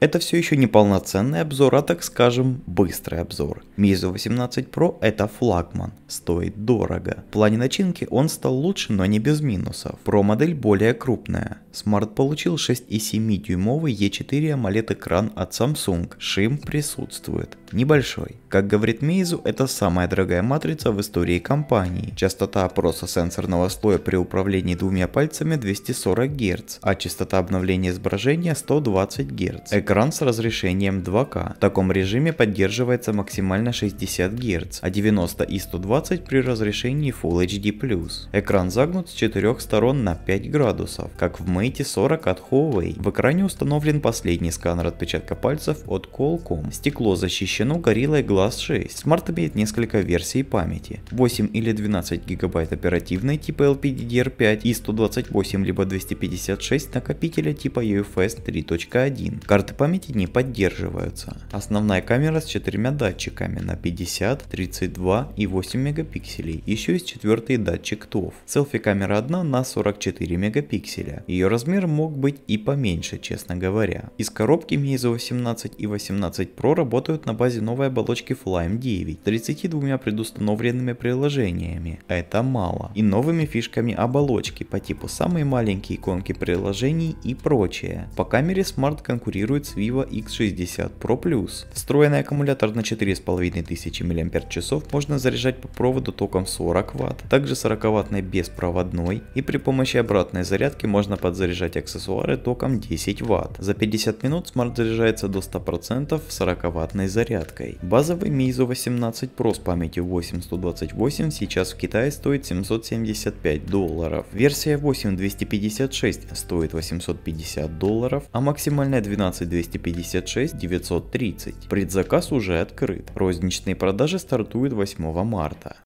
Это все еще не полноценный обзор, а так скажем, быстрый обзор. Meizu 18 Pro это флагман, стоит дорого. В плане начинки он стал лучше, но не без минусов. Pro модель более крупная. Смарт получил 6,7 дюймовый E4 AMOLED экран от Samsung, шим присутствует. Небольшой. Как говорит Meizu, это самая дорогая матрица в истории компании. Частота опроса сенсорного слоя при управлении двумя пальцами 240 Гц, а частота обновления изображения 120 Гц Экран с разрешением 2К. В таком режиме поддерживается максимально 60 Гц, а 90 и 120 при разрешении Full HD+. Экран загнут с четырех сторон на 5 градусов, как в Mate 40 от Huawei. В экране установлен последний сканер отпечатка пальцев от Qualcomm. Стекло защищено Gorilla Glass 6. Смарт имеет несколько версий памяти. 8 или 12 гигабайт оперативной типа LPDDR5 и 128 либо 256 накопителя типа UFS 3.1. Карты памяти не поддерживаются. Основная камера с четырьмя датчиками на 50, 32 и 8 мегапикселей. Еще есть четвертый датчик ТОВ. Селфи камера одна на 44 мегапикселя. Ее размер мог быть и поменьше, честно говоря. Из коробки Meizu 18 и 18 Pro работают на базе новой оболочки Flyme 9 с 32 предустановленными приложениями. А это мало. И новыми фишками оболочки по типу самые маленькие иконки приложений и прочее. По камере Smart конкурирует с единиц Vivo X60 Pro Plus. Встроенный аккумулятор на 4500 мАч можно заряжать по проводу током 40 Вт, также 40 ваттной беспроводной и при помощи обратной зарядки можно подзаряжать аксессуары током 10 Вт. За 50 минут смарт заряжается до 100% 40 ваттной зарядкой. Базовый Meizu 18 Pro с памятью 8128 сейчас в Китае стоит 775 долларов. Версия 8256 стоит 850 долларов, а максимальная 12 256 930. Предзаказ уже открыт. Розничные продажи стартуют 8 марта.